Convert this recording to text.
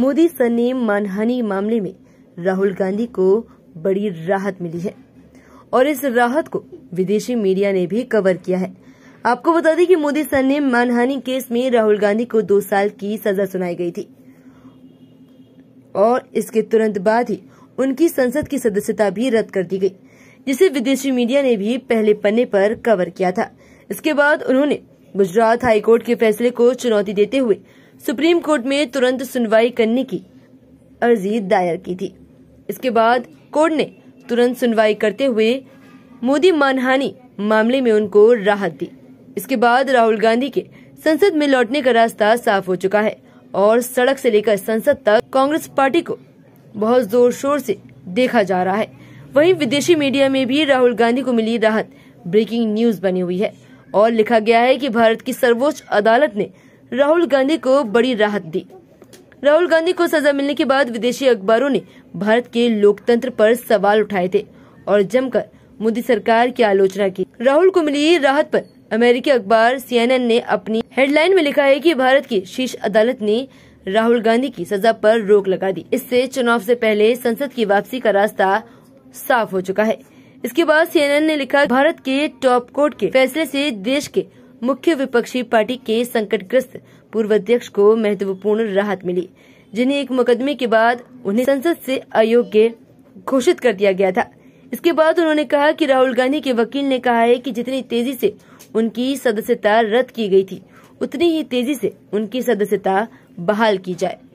Modi surname मानहानि मामले में राहुल गांधी को बड़ी राहत मिली है और इस राहत को विदेशी मीडिया ने भी कवर किया है आपको बता दें कि मोदी सरनेम मानहानि केस में राहुल गांधी को दो साल की सजा सुनाई गई थी और इसके तुरंत बाद ही उनकी संसद की सदस्यता भी रद्द कर दी गई जिसे विदेशी मीडिया ने भी पहले पन्ने पर कवर किया था इसके बाद उन्होंने गुजरात हाईकोर्ट के फैसले को चुनौती देते हुए सुप्रीम कोर्ट में तुरंत सुनवाई करने की अर्जी दायर की थी इसके बाद कोर्ट ने तुरंत सुनवाई करते हुए मोदी मानहानि मामले में उनको राहत दी इसके बाद राहुल गांधी के संसद में लौटने का रास्ता साफ हो चुका है और सड़क से लेकर संसद तक कांग्रेस पार्टी को बहुत जोर शोर से देखा जा रहा है वहीं विदेशी मीडिया में भी राहुल गांधी को मिली राहत ब्रेकिंग न्यूज बनी हुई है और लिखा गया है कि भारत की सर्वोच्च अदालत ने राहुल गांधी को बड़ी राहत दी राहुल गांधी को सजा मिलने के बाद विदेशी अखबारों ने भारत के लोकतंत्र पर सवाल उठाए थे और जमकर मोदी सरकार की आलोचना की राहुल को मिली राहत पर अमेरिकी अखबार सीएनएन ने अपनी हेडलाइन में लिखा है कि भारत की शीर्ष अदालत ने राहुल गांधी की सजा पर रोक लगा दी इससे चुनाव से पहले संसद की वापसी का रास्ता साफ हो चुका है इसके बाद सीएनएन ने लिखा भारत के टॉप कोर्ट के फैसले से देश के मुख्य विपक्षी पार्टी के संकटग्रस्त पूर्व अध्यक्ष को महत्वपूर्ण राहत मिली जिन्हें एक मुकदमे के बाद उन्हें संसद से अयोग्य घोषित कर दिया गया था इसके बाद उन्होंने कहा कि राहुल गांधी के वकील ने कहा है कि जितनी तेजी से उनकी सदस्यता रद्द की गई थी उतनी ही तेजी से उनकी सदस्यता बहाल की जाए